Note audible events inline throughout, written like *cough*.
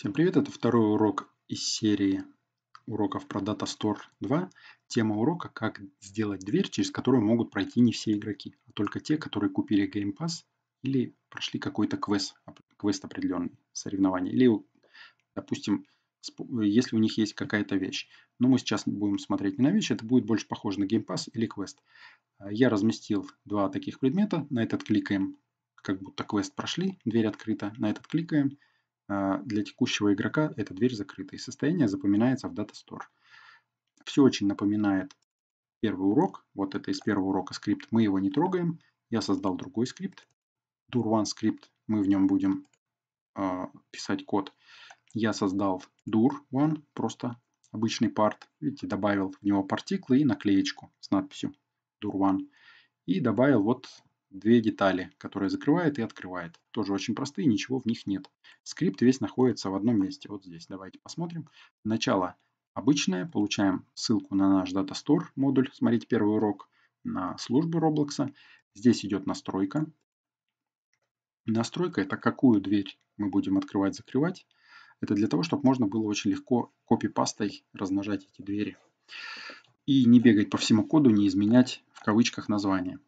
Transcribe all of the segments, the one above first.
Всем привет, это второй урок из серии уроков про Data Store 2. Тема урока «Как сделать дверь, через которую могут пройти не все игроки, а только те, которые купили Game Pass или прошли какой-то квест, квест определенный, соревнование, или, допустим, если у них есть какая-то вещь. Но мы сейчас будем смотреть не на вещь, это будет больше похоже на Game Pass или квест. А, я разместил два таких предмета, на этот кликаем, как будто квест прошли, дверь открыта, на этот кликаем – а, для текущего игрока эта дверь закрыта, и состояние запоминается в Data Все очень напоминает первый урок. Вот это из первого урока скрипт. Мы его не трогаем. Я создал другой скрипт. Dur1 скрипт. Мы в нем будем э, писать код. Я создал Dur1, просто обычный парт. Видите, добавил в него партиклы и наклеечку с надписью Dur1. И добавил вот две детали, которые закрывает и открывает. Тоже очень простые, ничего в них нет. Скрипт весь находится в одном месте. Вот здесь давайте посмотрим. Начало обычное. Получаем ссылку на наш Data Store модуль. Смотрите первый урок на службу Roblox. Здесь идет настройка. Настройка – это какую дверь мы будем открывать-закрывать. Это для того, чтобы можно было очень легко копипастой размножать эти двери. И не бегать по всему коду, не изменять в кавычках название.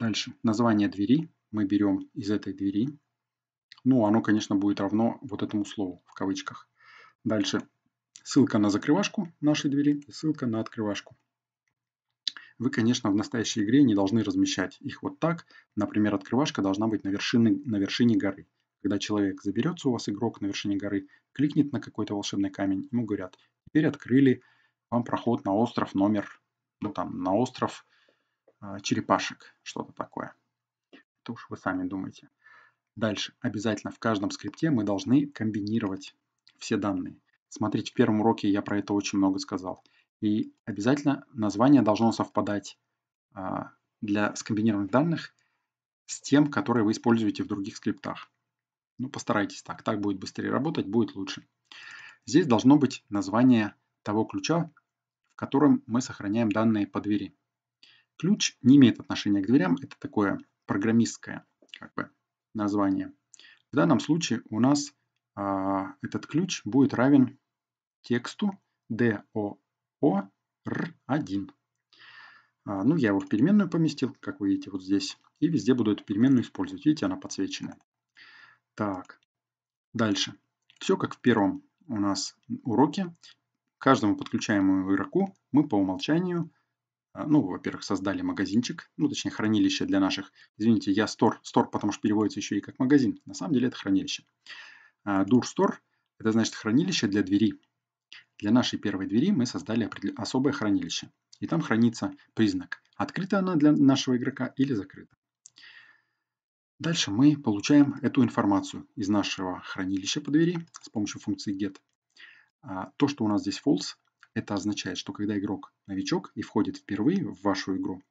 Дальше. Название двери мы берем из этой двери. Ну, оно, конечно, будет равно вот этому слову в кавычках. Дальше. Ссылка на закрывашку нашей двери и ссылка на открывашку. Вы, конечно, в настоящей игре не должны размещать их вот так. Например, открывашка должна быть на вершине, на вершине горы. Когда человек заберется, у вас игрок на вершине горы, кликнет на какой-то волшебный камень, ему говорят, теперь открыли вам проход на остров номер, ну там, на остров а, черепашек, что-то такое. Это уж вы сами думаете. Дальше. Обязательно в каждом скрипте мы должны комбинировать все данные. Смотрите, в первом уроке я про это очень много сказал. И обязательно название должно совпадать а, для скомбинированных данных с тем, которые вы используете в других скриптах. Ну, постарайтесь так. Так будет быстрее работать, будет лучше. Здесь должно быть название того ключа, в котором мы сохраняем данные по двери. Ключ не имеет отношения к дверям, это такое программистское как бы, название. В данном случае у нас а, этот ключ будет равен тексту DOOR1. А, ну, я его в переменную поместил, как вы видите, вот здесь. И везде буду эту переменную использовать. Видите, она подсвечена. Так, дальше. Все как в первом у нас уроке. Каждому подключаемому игроку мы по умолчанию а, ну, во-первых, создали магазинчик, ну, точнее, хранилище для наших. Извините, я стор, стор, потому что переводится еще и как магазин. На самом деле это хранилище. Дур а, стор – это значит хранилище для двери. Для нашей первой двери мы создали особое хранилище. И там хранится признак, открыта она для нашего игрока или закрыта. Дальше мы получаем эту информацию из нашего хранилища по двери с помощью функции get. А, то, что у нас здесь false, это означает, что когда игрок новичок и входит впервые в вашу игру,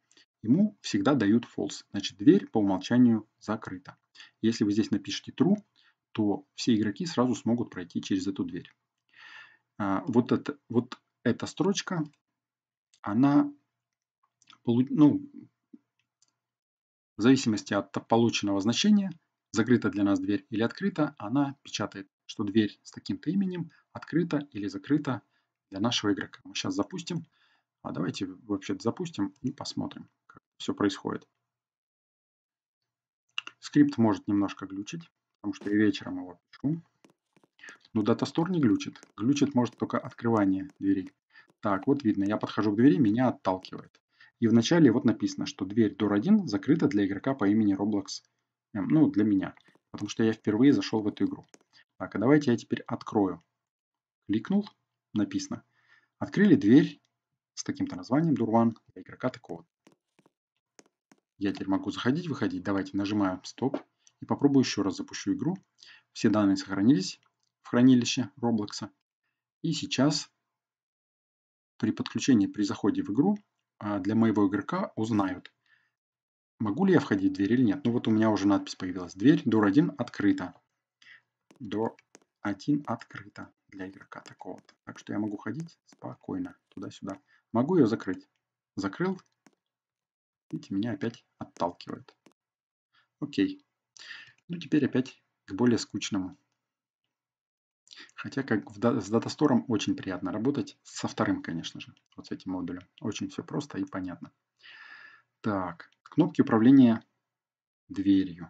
ему всегда дают false, значит дверь по умолчанию закрыта. Если вы здесь напишите true, то все игроки сразу смогут пройти через эту дверь. А, вот, это, вот эта строчка, она ну, в зависимости от полученного значения, закрыта для нас дверь или открыта, она печатает, что дверь с таким-то именем открыта или закрыта для нашего игрока. Мы сейчас запустим. А давайте вообще запустим и посмотрим, как все происходит. Скрипт может немножко глючить, потому что я вечером его пишу. Но датастор не глючит. Глючит может только открывание двери. Так, вот видно, я подхожу к двери, меня отталкивает. И вначале вот написано, что дверь door 1 закрыта для игрока по имени Roblox. Ну, для меня. Потому что я впервые зашел в эту игру. Так, а давайте я теперь открою. Кликнул, написано. Открыли дверь с таким-то названием, Дурван, для игрока такого. Я теперь могу заходить, выходить. Давайте нажимаю стоп и попробую еще раз запущу игру. Все данные сохранились в хранилище Roblox. И сейчас при подключении, при заходе в игру а, для моего игрока узнают, могу ли я входить в дверь или нет. Ну вот у меня уже надпись появилась. Дверь Дур 1 открыта. Door 1 открыта для игрока такого-то. Так что я могу ходить спокойно туда-сюда. Могу ее закрыть. Закрыл. Видите, меня опять отталкивает. Окей. Ну, теперь опять к более скучному. Хотя как в, с датастором очень приятно работать. Со вторым, конечно же, вот с этим модулем. Очень все просто и понятно. Так, кнопки управления дверью.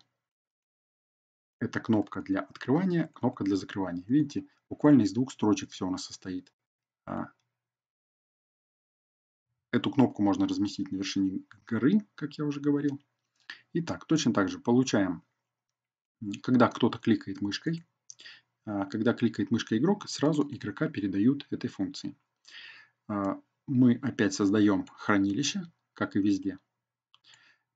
Это кнопка для открывания, кнопка для закрывания. Видите, буквально из двух строчек все у нас состоит. А. Эту кнопку можно разместить на вершине горы, как я уже говорил. Итак, точно так же получаем, когда кто-то кликает мышкой, а, когда кликает мышка игрок, сразу игрока передают этой функции. А, мы опять создаем хранилище, как и везде.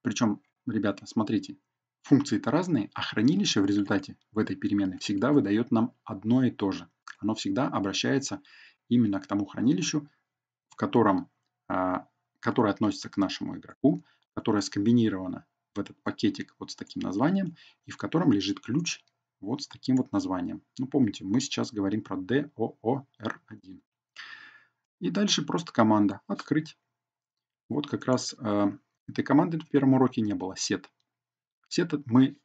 Причем, ребята, смотрите, Функции-то разные, а хранилище в результате в этой переменной всегда выдает нам одно и то же. Оно всегда обращается именно к тому хранилищу, в котором, а, которое относится к нашему игроку, которое скомбинировано в этот пакетик вот с таким названием, и в котором лежит ключ вот с таким вот названием. Ну, помните, мы сейчас говорим про DOOR1. И дальше просто команда «Открыть». Вот как раз э, этой команды в первом уроке не было, set. Все это мы,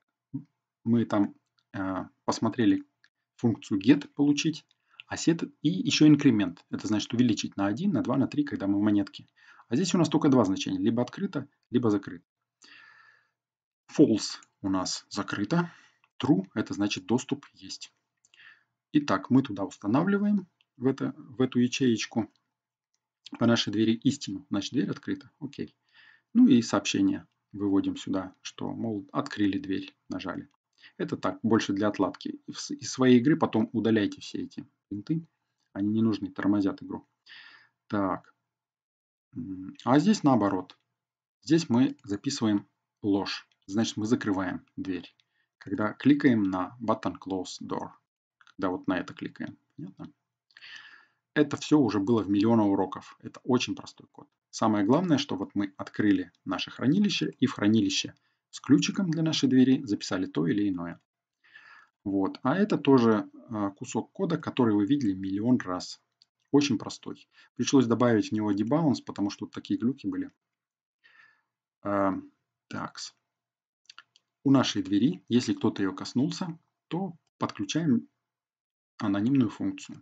мы там э, посмотрели функцию get получить, а сет и еще инкремент. Это значит увеличить на 1, на 2, на 3, когда мы в монетке. А здесь у нас только два значения. Либо открыто, либо закрыто. False у нас закрыто. True – это значит доступ есть. Итак, мы туда устанавливаем, в, это, в эту ячеечку, по нашей двери истину. Значит, дверь открыта. Окей. Ну и сообщение выводим сюда, что, мол, открыли дверь, нажали. Это так, больше для отладки. Из своей игры потом удаляйте все эти винты. Они не нужны, тормозят игру. Так. А здесь наоборот. Здесь мы записываем ложь. Значит, мы закрываем дверь. Когда кликаем на button close door. Когда вот на это кликаем. Понятно? Это все уже было в миллионах уроков. Это очень простой код. Самое главное, что вот мы открыли наше хранилище и в хранилище с ключиком для нашей двери записали то или иное. Вот. А это тоже э, кусок кода, который вы видели миллион раз. Очень простой. Пришлось добавить в него дебаунс, потому что вот такие глюки были. Эм, так. У нашей двери, если кто-то ее коснулся, то подключаем анонимную функцию.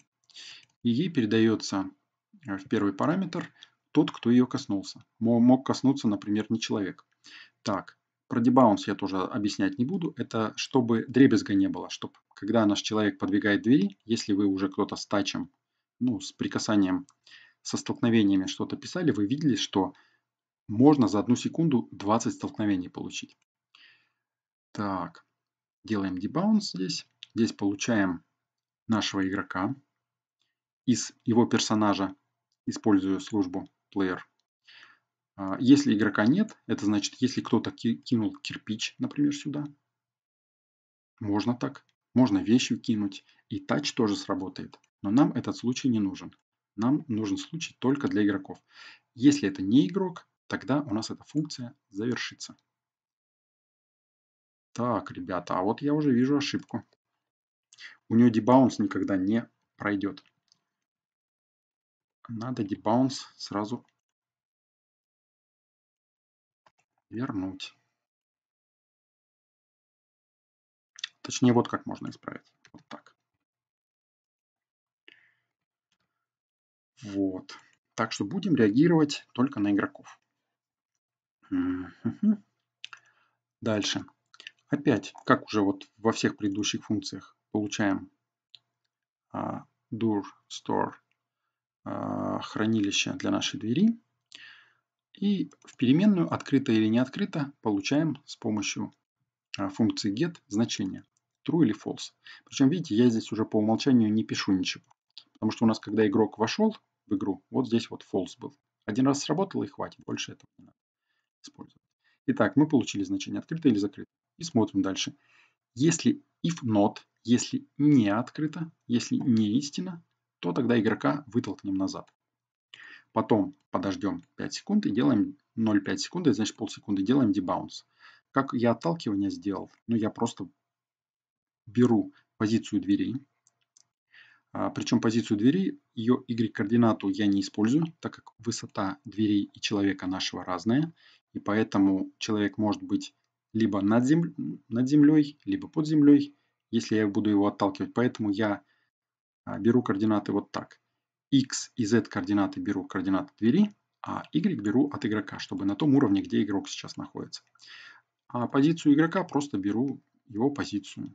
И ей передается э, в первый параметр тот, кто ее коснулся. Мог коснуться, например, не человек. Так, про дебаунс я тоже объяснять не буду. Это чтобы дребезга не было, чтобы когда наш человек подвигает двери, если вы уже кто-то с тачем, ну, с прикасанием, со столкновениями что-то писали, вы видели, что можно за одну секунду 20 столкновений получить. Так, делаем дебаунс здесь. Здесь получаем нашего игрока из его персонажа, используя службу player. А, если игрока нет, это значит, если кто-то кинул кирпич, например, сюда, можно так, можно вещью кинуть, и тач тоже сработает. Но нам этот случай не нужен. Нам нужен случай только для игроков. Если это не игрок, тогда у нас эта функция завершится. Так, ребята, а вот я уже вижу ошибку. У нее дебаунс никогда не пройдет надо debounce сразу вернуть. Точнее, вот как можно исправить. Вот так. Вот. Так что будем реагировать только на игроков. Дальше. Опять, как уже вот во всех предыдущих функциях, получаем uh, а, dur store а, хранилище для нашей двери. И в переменную открыто или не открыто получаем с помощью а, функции get значение true или false. Причем, видите, я здесь уже по умолчанию не пишу ничего. Потому что у нас, когда игрок вошел в игру, вот здесь вот false был. Один раз сработало и хватит, больше этого не надо использовать. Итак, мы получили значение открыто или закрыто. И смотрим дальше. Если if not, если не открыто, если не истина, то тогда игрока вытолкнем назад. Потом подождем 5 секунд и делаем 0,5 секунды, значит полсекунды делаем дебаунс. Как я отталкивание сделал? Ну, я просто беру позицию двери, а, причем позицию двери, ее y-координату я не использую, так как высота двери и человека нашего разная. И поэтому человек может быть либо над землей, либо под землей, если я буду его отталкивать. Поэтому я а, беру координаты вот так. x и z координаты беру координаты двери, а y беру от игрока, чтобы на том уровне, где игрок сейчас находится. А позицию игрока просто беру его позицию.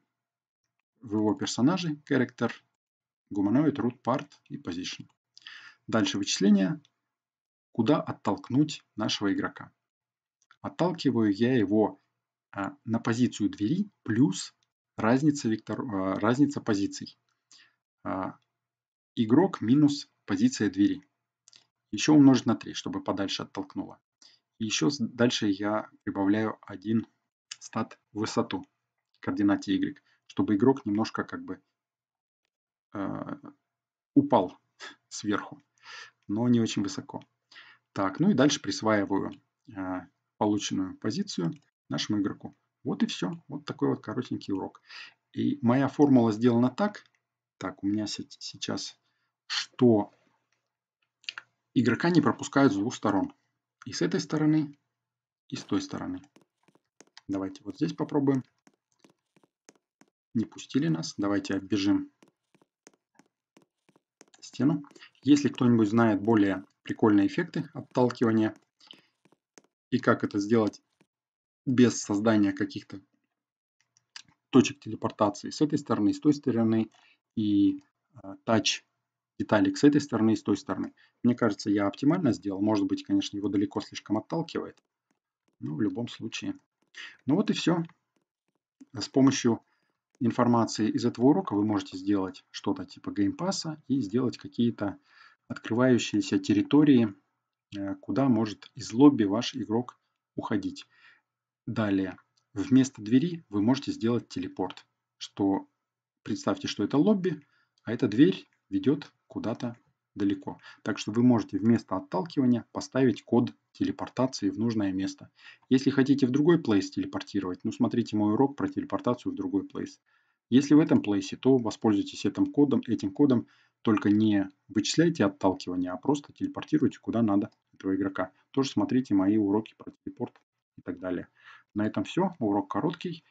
В его персонаже character, гуманоид, root part и position. Дальше вычисление. Куда оттолкнуть нашего игрока? Отталкиваю я его а, на позицию двери плюс разница, вектор, а, разница позиций. А, игрок минус позиция двери. Еще умножить на 3, чтобы подальше оттолкнуло. И еще дальше я прибавляю один стат высоту координате y, чтобы игрок немножко как бы э, упал *laughs* сверху, но не очень высоко. Так, ну и дальше присваиваю э, полученную позицию нашему игроку. Вот и все. Вот такой вот коротенький урок. И моя формула сделана так, так, у меня сейчас что игрока не пропускают с двух сторон. И с этой стороны, и с той стороны. Давайте вот здесь попробуем. Не пустили нас. Давайте оббежим стену. Если кто-нибудь знает более прикольные эффекты отталкивания и как это сделать без создания каких-то точек телепортации с этой стороны, с той стороны и а, тач деталек с этой стороны и с той стороны. Мне кажется, я оптимально сделал. Может быть, конечно, его далеко слишком отталкивает. Но в любом случае. Ну вот и все. С помощью информации из этого урока вы можете сделать что-то типа геймпаса и сделать какие-то открывающиеся территории, э, куда может из лобби ваш игрок уходить. Далее, вместо двери вы можете сделать телепорт, что Представьте, что это лобби, а эта дверь ведет куда-то далеко. Так что вы можете вместо отталкивания поставить код телепортации в нужное место. Если хотите в другой place телепортировать, ну смотрите мой урок про телепортацию в другой place. Если в этом плейсе, то воспользуйтесь этим кодом, этим кодом только не вычисляйте отталкивание, а просто телепортируйте куда надо этого игрока. Тоже смотрите мои уроки про телепорт и так далее. На этом все. Урок короткий.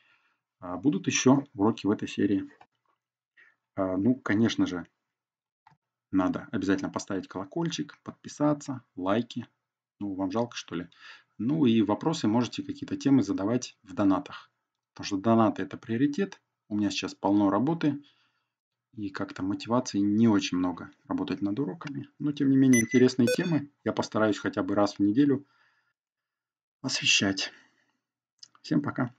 А будут еще уроки в этой серии. А, ну, конечно же, надо обязательно поставить колокольчик, подписаться, лайки. Ну, вам жалко, что ли? Ну и вопросы можете какие-то темы задавать в донатах. Потому что донаты это приоритет. У меня сейчас полно работы. И как-то мотивации не очень много работать над уроками. Но тем не менее интересные темы я постараюсь хотя бы раз в неделю освещать. Всем пока.